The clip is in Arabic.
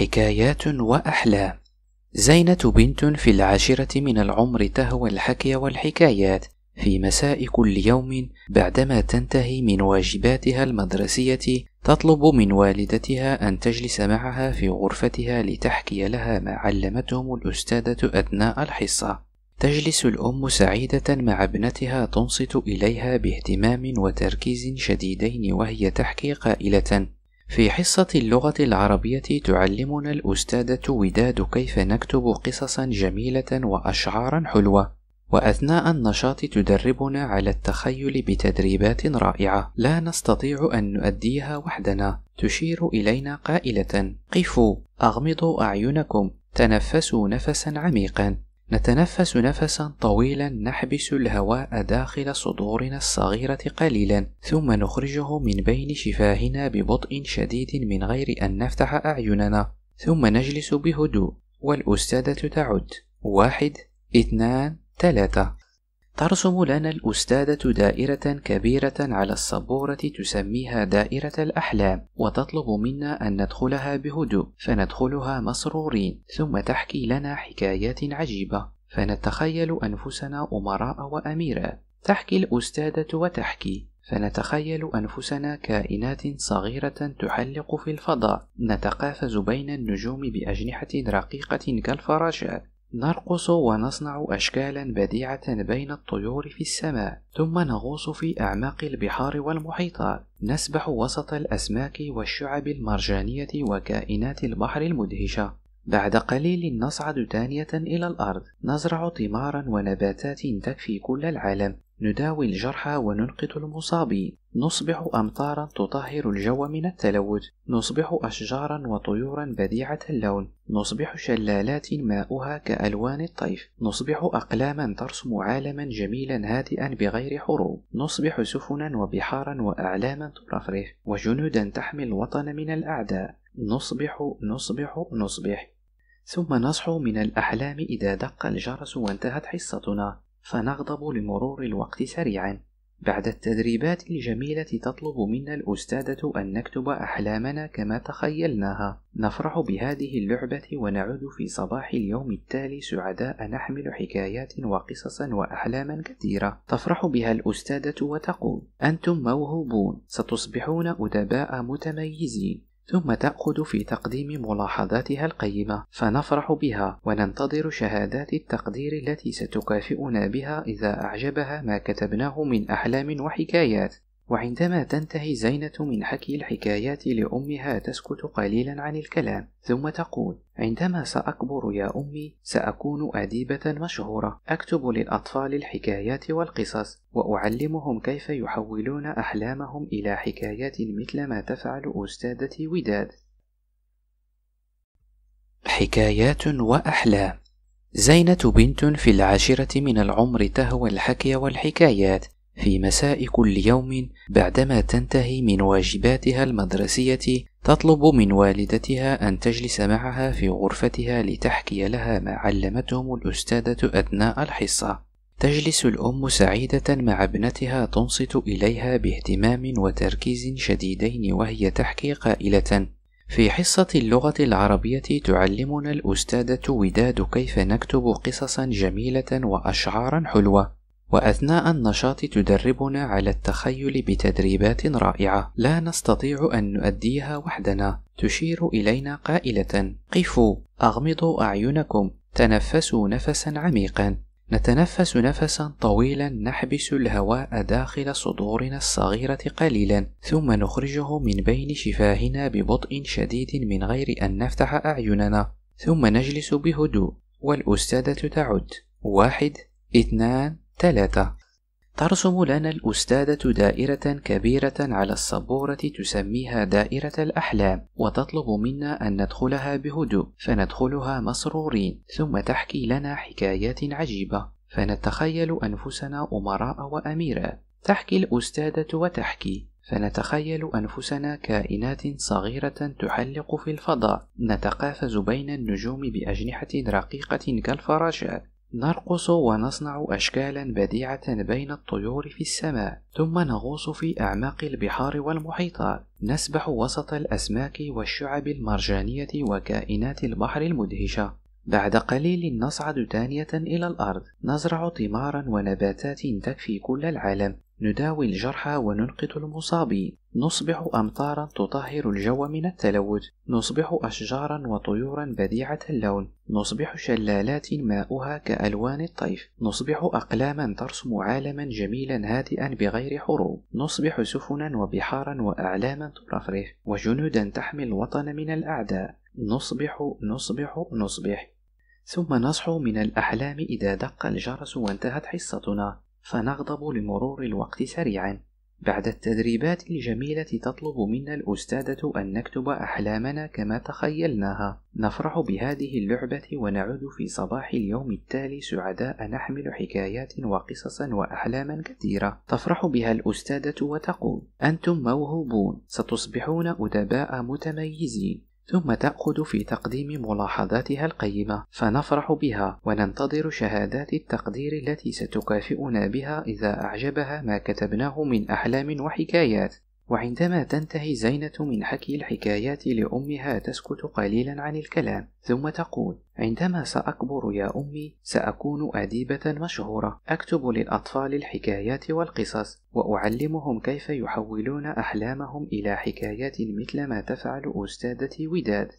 حكايات وأحلام زينة بنت في العاشرة من العمر تهوى الحكي والحكايات في مساء كل يوم بعدما تنتهي من واجباتها المدرسية تطلب من والدتها أن تجلس معها في غرفتها لتحكي لها ما علمتهم الأستاذة أثناء الحصة. تجلس الأم سعيدة مع ابنتها تنصت إليها باهتمام وتركيز شديدين وهي تحكي قائلة: في حصة اللغة العربية تعلمنا الأستاذة وداد كيف نكتب قصصا جميلة وأشعارا حلوة وأثناء النشاط تدربنا على التخيل بتدريبات رائعة لا نستطيع أن نؤديها وحدنا تشير إلينا قائلة قفوا أغمضوا أعينكم تنفسوا نفسا عميقا نتنفس نفسا طويلا نحبس الهواء داخل صدورنا الصغيرة قليلا ثم نخرجه من بين شفاهنا ببطء شديد من غير أن نفتح أعيننا ثم نجلس بهدوء والأستاذة تعد واحد اثنان ثلاثة ترسم لنا الأستاذة دائرة كبيرة على السبورة تسميها دائرة الأحلام وتطلب منا أن ندخلها بهدوء فندخلها مسرورين ثم تحكي لنا حكايات عجيبة فنتخيل أنفسنا أمراء وأميرات تحكي الأستاذة وتحكي فنتخيل أنفسنا كائنات صغيرة تحلق في الفضاء نتقافز بين النجوم بأجنحة رقيقة كالفراشات نرقص ونصنع أشكالا بديعة بين الطيور في السماء، ثم نغوص في أعماق البحار والمحيطات، نسبح وسط الأسماك والشعب المرجانية وكائنات البحر المدهشة، بعد قليل نصعد ثانية إلى الأرض نزرع ثمارا ونباتات تكفي كل العالم نداوي الجرحى وننقذ المصابين نصبح أمطارا تطهر الجو من التلوث نصبح أشجارا وطيورا بديعة اللون نصبح شلالات ماؤها كألوان الطيف نصبح أقلاما ترسم عالما جميلا هادئا بغير حروب نصبح سفنا وبحارا وأعلاما ترفرف وجنودا تحمي الوطن من الأعداء نصبح نصبح نصبح ثم نصحو من الأحلام إذا دق الجرس وانتهت حصتنا فنغضب لمرور الوقت سريعا بعد التدريبات الجميلة تطلب منا الأستاذة أن نكتب أحلامنا كما تخيلناها نفرح بهذه اللعبة ونعود في صباح اليوم التالي سعداء نحمل حكايات وقصصا وأحلاما كثيرة تفرح بها الأستاذة وتقول أنتم موهوبون ستصبحون أدباء متميزين ثم تأخذ في تقديم ملاحظاتها القيمة فنفرح بها وننتظر شهادات التقدير التي ستكافئنا بها إذا أعجبها ما كتبناه من أحلام وحكايات وعندما تنتهي زينة من حكي الحكايات لأمها تسكت قليلا عن الكلام ثم تقول عندما سأكبر يا أمي سأكون أديبة مشهورة أكتب للأطفال الحكايات والقصص وأعلمهم كيف يحولون أحلامهم إلى حكايات مثل ما تفعل أستاذتي وداد حكايات وأحلام زينة بنت في العاشرة من العمر تهوى الحكي والحكايات في مساء كل يوم بعدما تنتهي من واجباتها المدرسية تطلب من والدتها أن تجلس معها في غرفتها لتحكي لها ما علمتهم الأستاذة أثناء الحصة. تجلس الأم سعيدة مع ابنتها تنصت إليها باهتمام وتركيز شديدين وهي تحكي قائلة: في حصة اللغة العربية تعلمنا الأستاذة وداد كيف نكتب قصصا جميلة وأشعارا حلوة. وأثناء النشاط تدربنا على التخيل بتدريبات رائعة لا نستطيع أن نؤديها وحدنا تشير إلينا قائلة قفوا أغمضوا أعينكم تنفسوا نفسا عميقا نتنفس نفسا طويلا نحبس الهواء داخل صدورنا الصغيرة قليلا ثم نخرجه من بين شفاهنا ببطء شديد من غير أن نفتح أعيننا ثم نجلس بهدوء والأستاذة تعد واحد اثنان 3 ترسم لنا الأستاذة دائرة كبيرة على السبورة تسميها دائرة الأحلام وتطلب منا أن ندخلها بهدوء فندخلها مسرورين ثم تحكي لنا حكايات عجيبة فنتخيل أنفسنا أمراء وأميرات تحكي الأستاذة وتحكي فنتخيل أنفسنا كائنات صغيرة تحلق في الفضاء نتقافز بين النجوم بأجنحة رقيقة كالفراشات نرقص ونصنع أشكالا بديعة بين الطيور في السماء، ثم نغوص في أعماق البحار والمحيطات، نسبح وسط الأسماك والشعب المرجانية وكائنات البحر المدهشة. بعد قليل نصعد ثانية إلى الأرض، نزرع ثمارا ونباتات تكفي كل العالم، نداوي الجرحى وننقذ المصابين، نصبح أمطارا تطهر الجو من التلوث نصبح أشجارا وطيورا بديعة اللون نصبح شلالات ماؤها كألوان الطيف نصبح أقلاما ترسم عالما جميلا هادئا بغير حروب نصبح سفنا وبحارا وأعلاما ترفرف وجنودا تحمي الوطن من الأعداء نصبح نصبح نصبح ثم نصحو من الأحلام إذا دق الجرس وانتهت حصتنا فنغضب لمرور الوقت سريعا بعد التدريبات الجميلة تطلب منا الأستاذة أن نكتب أحلامنا كما تخيلناها. نفرح بهذه اللعبة ونعود في صباح اليوم التالي سعداء نحمل حكايات وقصصا وأحلاما كثيرة. تفرح بها الأستاذة وتقول: أنتم موهوبون، ستصبحون أدباء متميزين. ثم تأخذ في تقديم ملاحظاتها القيمة فنفرح بها وننتظر شهادات التقدير التي ستكافئنا بها إذا أعجبها ما كتبناه من أحلام وحكايات وعندما تنتهي زينة من حكي الحكايات لأمها تسكت قليلا عن الكلام ثم تقول عندما سأكبر يا أمي سأكون أديبة مشهورة أكتب للأطفال الحكايات والقصص وأعلمهم كيف يحولون أحلامهم إلى حكايات مثل ما تفعل أستاذتي وداد